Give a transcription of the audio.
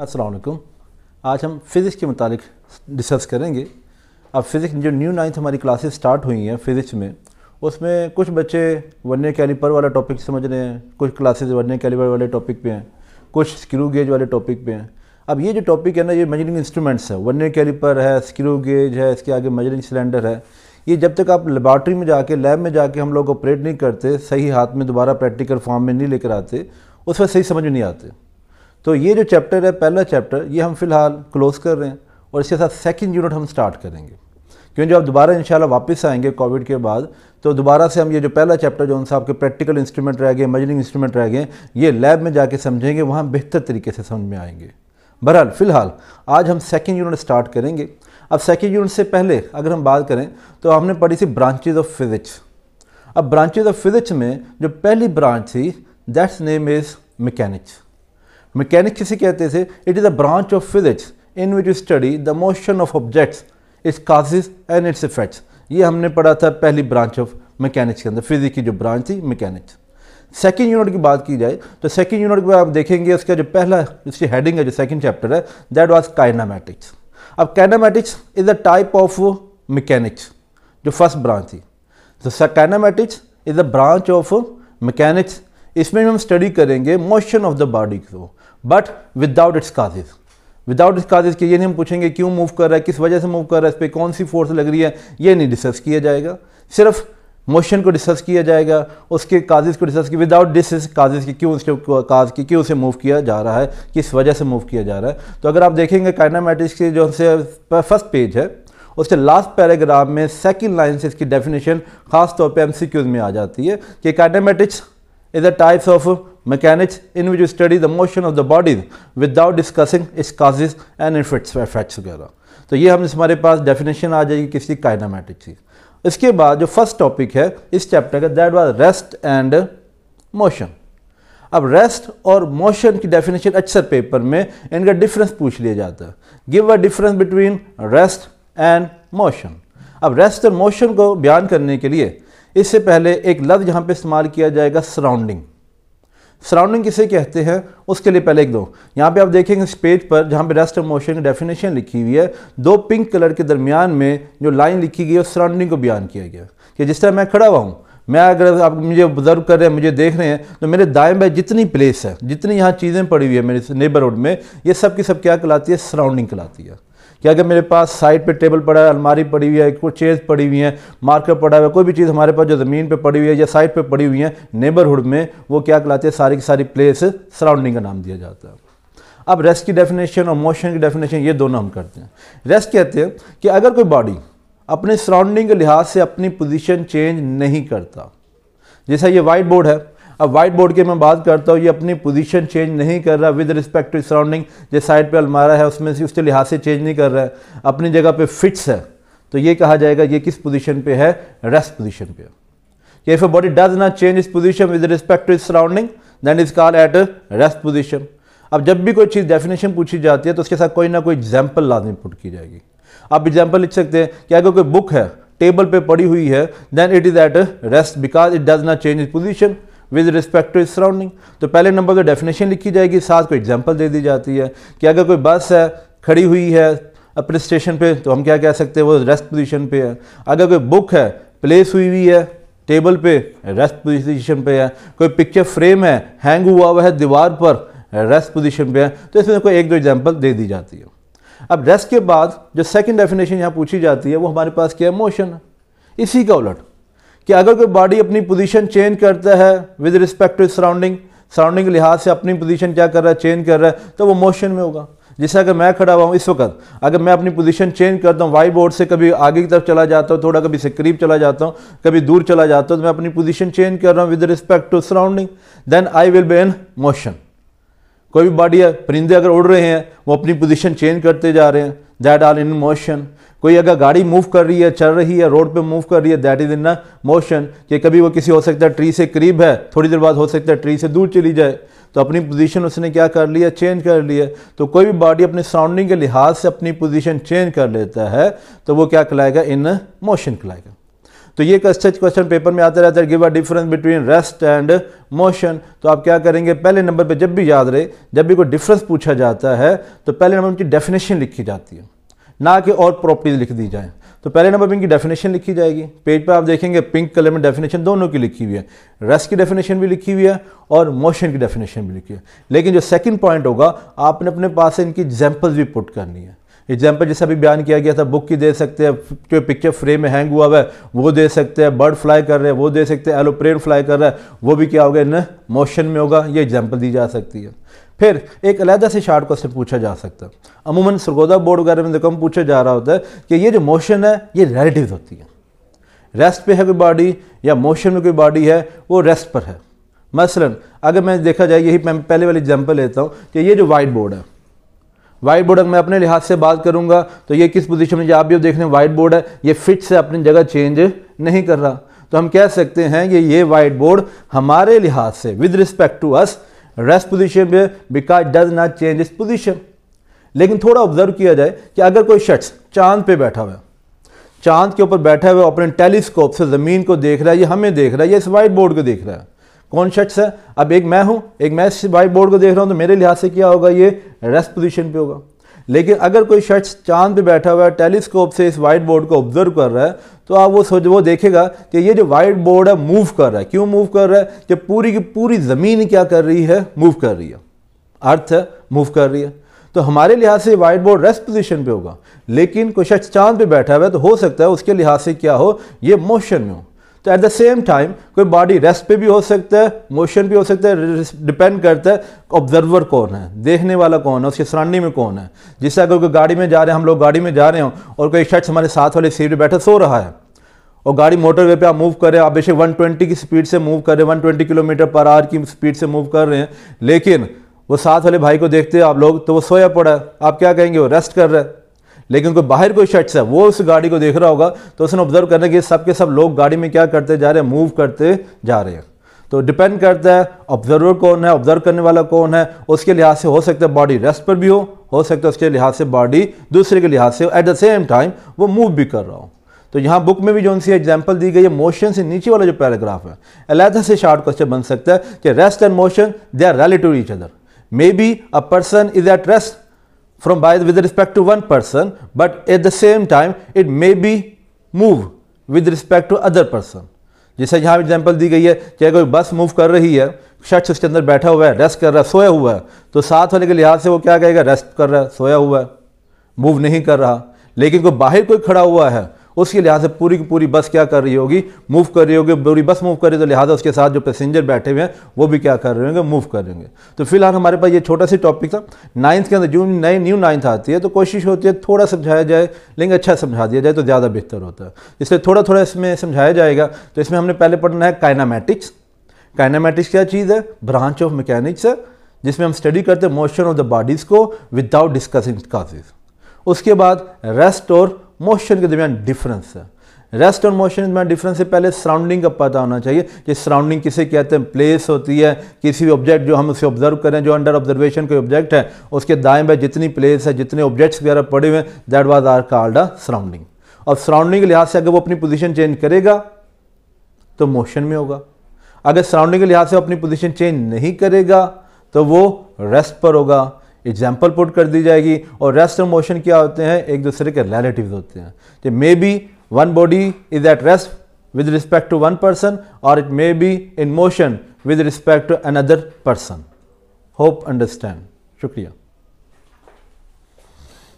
असलकुम आज हम फ़िज़िक्स के मतलब डिस्कस करेंगे अब फ़िज़िक्स जो न्यू नाइन्थ हमारी क्लासेस स्टार्ट हुई हैं फ़िज़िक्स में उसमें कुछ बच्चे ए कैलिपर वाला टॉपिक समझ रहे हैं कुछ क्लासेस ए कैलिपर वाले टॉपिक पे हैं कुछ स्क्रू गेज वाले टॉपिक पे हैं अब ये जो टॉपिक है ना ये मेजरिंग इंस्ट्रूमेंट्स है ए कैलिपर है स्क्रू गेज है इसके आगे मजरिंग सिलेंडर है ये जब तक आप लेबार्ट्री में जाके लैब में जाके हम लोग ऑपरेट नहीं करते सही हाथ में दोबारा प्रैक्टिकल फॉर्म में नहीं लेकर आते उस पर सही समझ में नहीं आते तो ये जो चैप्टर है पहला चैप्टर ये हम फिलहाल क्लोज़ कर रहे हैं और इसके साथ सेकंड यूनिट हम स्टार्ट करेंगे क्योंकि जब दोबारा इंशाल्लाह वापस आएंगे कोविड के बाद तो दोबारा से हम ये जो पहला चैप्टर जो उनसे आपके प्रैक्टिकल इंस्ट्रूमेंट रह गए मजरिंग इंस्ट्रूमेंट रह गए ये लैब में जाके समझेंगे वहाँ बेहतर तरीके से समझ में आएंगे बहरहाल फ़िलहाल आज हम सेकेंड यूनिट स्टार्ट करेंगे अब सेकेंड यूनिट से पहले अगर हम बात करें तो हमने पढ़ी थी ब्रांचेज ऑफ फिज़िक्स अब ब्रांचेज ऑफ फिज़िक्स में जो पहली ब्रांच थी that's name is mechanics mechanic किसे कहते थे it is a branch of physics in which you study the motion of objects its causes and its effects ये हमने पढ़ा था पहली ब्रांच ऑफ मैकेनिक्स के अंदर फिजिक्स की जो ब्रांच थी मैकेनिक्स सेकेंड यूनिट की बात की जाए तो सेकेंड यूनिट में आप देखेंगे उसका जो पहला इसकी हेडिंग है जो सेकेंड चैप्टर है दैट वाज काइनामेटिक्स अब kinematics is a type of mechanics जो फर्स्ट ब्रांच थी तो kinematics is a branch of mechanics इसमें हम स्टडी करेंगे मोशन ऑफ द बॉडी को but without its causes without its causes के ये नहीं हम पूछेंगे क्यों मूव कर रहा है किस वजह से मूव कर रहा है इस पर कौन सी फोर्स लग रही है ये नहीं डिस्कस किया जाएगा सिर्फ मोशन को डिस्कस किया जाएगा उसके काजेज को डिस्कस किया विदाउट डिस काजेज की क्यों उसके काज की क्यों उसे मूव किया जा रहा है किस वजह से मूव किया जा रहा है तो अगर आप देखेंगे काइनामेटिक्स के जो हमसे फर्स्ट पेज है उसके लास्ट पैराग्राफ में सेकंड लाइन से इसकी डेफिनेशन खास तौर पे एमसीक्यूज में आ जाती है कि kinematics is the types of mechanics in which we study the motion of the bodies without discussing its causes and effects effects वगैरह तो ये हम हमारे पास डेफिनेशन आ जाएगी किसी काइनामेटिक की इसके बाद जो फर्स्ट टॉपिक है इस चैप्टर का that was rest and motion अब रेस्ट और मोशन की डेफिनेशन अक्सर पेपर में इनका डिफरेंस पूछ लिया जाता है give a difference between rest and motion अब रेस्ट और मोशन को बयान करने के लिए इससे पहले एक लफ्ज़ यहाँ पे इस्तेमाल किया जाएगा सराउंडिंग सराउंडिंग किसे कहते हैं उसके लिए पहले एक दो यहाँ पे आप देखेंगे इस पेज पर जहाँ पे रेस्ट ऑफ मोशन की डेफिनेशन लिखी हुई है दो पिंक कलर के दरमियान में जो लाइन लिखी गई है उस सराउंडिंग को बयान किया गया कि जिस तरह मैं खड़ा हुआ हूँ मैं अगर आप मुझे ऑब्जर्व कर रहे हैं मुझे देख रहे हैं तो मेरे दाएं बाएं जितनी प्लेस है जितनी यहाँ चीज़ें पड़ी हुई है मेरे नेबरहुड में ये सब की सब क्या कहलाती है सराउंडिंग कहलाती है कि अगर मेरे पास साइड पे टेबल पड़ा है अलमारी पड़ी हुई है कुछ चेज़ पड़ी हुई है मार्कर पड़ा हुआ है कोई भी चीज़ हमारे पास जो ज़मीन पे पड़ी हुई है या साइड पे पड़ी हुई है नेबरहुड में वो क्या कहलाते हैं सारी की सारी प्लेस सराउंडिंग का नाम दिया जाता है अब रेस्ट की डेफिनेशन और मोशन की डेफिनेशन ये दोनों हम करते हैं रेस्ट कहते हैं कि अगर कोई बॉडी अपने सराउंडिंग के लिहाज से अपनी पोजिशन चेंज नहीं करता जैसा ये वाइट बोर्ड है अब वाइट बोर्ड की मैं बात करता हूँ ये अपनी पोजीशन चेंज नहीं कर रहा विद रिस्पेक्ट टू सराउंडिंग जिस साइड पे अलमारा है उसमें से उसके लिहाज से चेंज नहीं कर रहा है अपनी जगह पे फिट्स है तो ये कहा जाएगा ये किस पोजीशन पे है रेस्ट पोजीशन पे कि if a body does not change is position with respect to is surrounding then is call at rest position अब जब भी कोई चीज़ डेफिनेशन पूछी जाती है तो उसके साथ कोई ना कोई एग्जाम्पल लाजमी पुट की जाएगी आप एग्जाम्पल लिख सकते हैं कि अगर कोई बुक है टेबल पे पड़ी हुई है then it is at rest because it does not change is position with respect to surrounding तो पहले नंबर पर डेफिनेशन लिखी जाएगी साथ कोई एग्जाम्पल दे दी जाती है कि अगर कोई बस है खड़ी हुई है अपने स्टेशन पे तो हम क्या कह सकते हैं वो रेस्ट पोजीशन पे है अगर कोई बुक है प्लेस हुई हुई है टेबल पे रेस्ट पोजीशन पे है कोई पिक्चर फ्रेम है हैंग हुआ हुआ है दीवार पर रेस्ट पोजीशन पे है तो इसमें कोई एक दो एग्जाम्पल दे दी जाती है अब रेस्ट के बाद जो सेकंड डेफिनेशन यहाँ पूछी जाती है वो हमारे पास क्या है मोशन इसी का उलट कि अगर कोई बॉडी अपनी पोजीशन चेंज करता है with respect to surrounding surrounding के लिहाज से अपनी पोजीशन क्या कर रहा है चेंज कर रहा है तो वो मोशन में होगा जैसे अगर मैं खड़ा हुआ हूँ इस वक्त अगर मैं अपनी पोजीशन चेंज करता हूँ वाइट बोर्ड से कभी आगे की तरफ चला जाता हूँ थोड़ा कभी से करीब चला जाता हूँ कभी दूर चला जाता हूँ तो मैं अपनी पोजीशन चेंज कर रहा हूँ with respect to surrounding then I will be in motion कोई भी बॉडी है परिंदे अगर उड़ रहे हैं वो अपनी पोजीशन चेंज करते जा रहे हैं दैट आर इन मोशन कोई अगर गाड़ी मूव कर रही है चल रही है रोड पे मूव कर रही है that is in a motion कि कभी वो किसी हो सकता है ट्री से करीब है थोड़ी देर बाद हो सकता है ट्री से दूर चली जाए तो अपनी पोजीशन उसने क्या कर लिया चेंज कर लिया तो कोई भी बॉडी अपने सराउंडिंग के लिहाज से अपनी पोजीशन चेंज कर लेता है तो वो क्या कहलाएगा इन मोशन कहलाएगा तो ये क्वेश्चन पेपर में आता रहता है give a difference between rest and motion तो आप क्या करेंगे पहले नंबर पे जब भी याद रहे जब भी कोई डिफरेंस पूछा जाता है तो पहले नंबर उनकी डेफिनेशन लिखी जाती है ना कि और प्रॉपर्टीज़ लिख दी जाएँ तो पहले नंबर पर इनकी डेफिनेशन लिखी जाएगी पेज पर आप देखेंगे पिंक कलर में डेफिनेशन दोनों की लिखी हुई है रेस्ट की डेफिनेशन भी लिखी हुई है और मोशन की डेफिनेशन भी लिखी है लेकिन जो सेकंड पॉइंट होगा आपने अपने पास से इनकी एग्जाम्पल्स भी पुट करनी है एग्जाम्पल जैसे अभी बयान किया गया था बुक की दे सकते हैं जो पिक्चर फ्रेम में हैंग हुआ हुआ है वो दे सकते हैं बर्ड फ्लाई कर रहे हैं वो दे सकते हैं एलोप्रेन फ्लाई कर रहा है वो भी क्या होगा इन मोशन में होगा ये एग्जाम्पल दी जा सकती है फिर एक अलहदा से शार्ट क्वेश्चन पूछा जा सकता है अमूमन सरगोदा बोर्ड वगैरह में तो कम पूछा जा रहा होता है कि ये जो मोशन है ये रेलेटिव होती है रेस्ट पे है कोई बॉडी या मोशन में कोई बॉडी है वो रेस्ट पर है मसलन अगर मैं देखा जाए यही मैं पहले वाली एग्जाम्पल लेता हूँ कि ये जो वाइट बोर्ड है वाइट बोर्ड अगर मैं अपने लिहाज से बात करूँगा तो ये किस पोजिशन में आप भी देख रहे हैं वाइट बोर्ड है ये फिट से अपनी जगह चेंज नहीं कर रहा तो हम कह सकते हैं कि ये वाइट बोर्ड हमारे लिहाज से with respect to us rest position पे because does not change is position लेकिन थोड़ा ऑब्जर्व किया जाए कि अगर कोई शख्स चांद पे बैठा हुआ है चांद के ऊपर बैठा हुआ अपने टेलीस्कोप से ज़मीन को देख रहा है या हमें देख रहा है या इस वाइट बोर्ड को देख रहा है कौन शख्स है अब एक मैं हूँ एक मैं इस वाइट बोर्ड को देख रहा हूँ तो मेरे लिहाज से क्या होगा ये रेस्ट पोजिशन पर होगा लेकिन अगर कोई शख्स चांद पे बैठा हुआ है टेलीस्कोप से इस वाइट बोर्ड को ऑब्जर्व कर रहा है तो आप वो सोच वो देखेगा कि ये जो वाइट बोर्ड है मूव कर रहा है क्यों मूव कर रहा है कि पूरी की पूरी ज़मीन क्या कर रही है मूव कर रही है अर्थ है मूव कर रही है तो हमारे लिहाज से वाइट बोर्ड रेस्ट पोजिशन पे होगा लेकिन कोई शख्स चांद पर बैठा हुआ है तो हो सकता है उसके लिहाज से क्या हो ये मोशन में हो तो एट द सेम टाइम कोई बॉडी रेस्ट पे भी हो सकता है मोशन भी हो सकता है डिपेंड करता है ऑब्जर्वर कौन है देखने वाला कौन है उसके सराउंडिंग में कौन है जिससे अगर कोई गाड़ी में जा रहे हैं हम लोग गाड़ी में जा रहे हो और कोई शख्स हमारे साथ वाले सीट पर बैठे सो रहा है और गाड़ी मोटरवे पे आप मूव कर रहे हैं आप बेशक 120 की स्पीड से मूव कर रहे हैं 120 किलोमीटर पर आवर की स्पीड से मूव कर रहे हैं लेकिन वो साथ वाले भाई को देखते हैं आप लोग तो वो सोया पड़ा है आप क्या कहेंगे वो रेस्ट कर रहे हैं लेकिन कोई बाहर कोई शख्स है वो उस गाड़ी को देख रहा होगा तो उसने ऑब्जर्व करना कि सबके सब लोग गाड़ी में क्या करते जा रहे हैं मूव करते जा रहे हैं तो डिपेंड करता है ऑब्जर्वर कौन है ऑब्जर्व करने वाला कौन है उसके लिहाज से हो सकता है बॉडी रेस्ट पर भी हो हो सकता है उसके लिहाज से बॉडी दूसरे के लिहाज से एट द सेम टाइम वो मूव भी कर रहा हो तो यहाँ बुक में भी जो उनसे एग्जाम्पल दी गई है मोशन से नीचे वाला जो पैराग्राफ है अलहदा से शार्ट क्वेश्चन बन सकता है कि rest and motion they are relative to each other may be a person is at rest from bias with respect to one person but at the same time it may be move with respect to other person जैसे यहाँ example दी गई है चाहे कोई बस move कर रही है शख्स उसके अंदर बैठा हुआ है रेस्ट कर रहा है सोया हुआ है तो साथ वाले के लिहाज से वो क्या कहेगा रेस्ट कर रहा है सोया हुआ है मूव नहीं कर रहा लेकिन कोई बाहर कोई खड़ा हुआ है उसके लिहाज से पूरी की पूरी बस क्या कर रही होगी मूव कर रही होगी पूरी बस मूव कर रही है तो लिहाजा उसके साथ जो पैसेंजर बैठे हुए हैं वो भी क्या कर रहे होंगे मूव करेंगे तो फिलहाल हमारे पास ये छोटा सी टॉपिक था नाइन्थ के अंदर जो नई न्यू नाइन्थ आती है तो कोशिश होती है थोड़ा समझाया जाए लेकिन अच्छा समझा दिया जाए तो ज़्यादा बेहतर होता है इसलिए थोड़ा थोड़ा इसमें समझाया जाएगा तो इसमें हमने पहले पढ़ना है काइनामेटिक्स काइनामेटिक्स क्या चीज़ है ब्रांच ऑफ मैकेनिक्स है जिसमें हम स्टडी करते हैं मोशन ऑफ द बॉडीज़ को विदाउट डिस्कसिंग काजेज उसके बाद रेस्ट और मोशन के दरमियान डिफरेंस है रेस्ट और मोशन के में डिफरेंस से पहले सराउंडिंग का पता होना चाहिए कि सराउंडिंग किसे कहते हैं प्लेस होती है किसी भी ऑब्जेक्ट जो हम उसे ऑब्जर्व करें जो अंडर ऑब्जर्वेशन कोई ऑब्जेक्ट है उसके दाएं बाएं जितनी प्लेस है जितने ऑब्जेक्ट्स वगैरह पड़े हुए हैं that was are called a surrounding और सराउंडिंग के लिहाज से अगर वो अपनी पोजिशन चेंज करेगा तो मोशन में होगा अगर सराउंडिंग के लिहाज से अपनी पोजिशन चेंज नहीं करेगा तो वो रेस्ट पर होगा एग्जाम्पल पुट कर दी जाएगी और रेस्ट और मोशन क्या होते हैं एक दूसरे के रिलेटिव होते हैं कि may be one body is at rest with respect to one person और it may be in motion with respect to another person hope understand शुक्रिया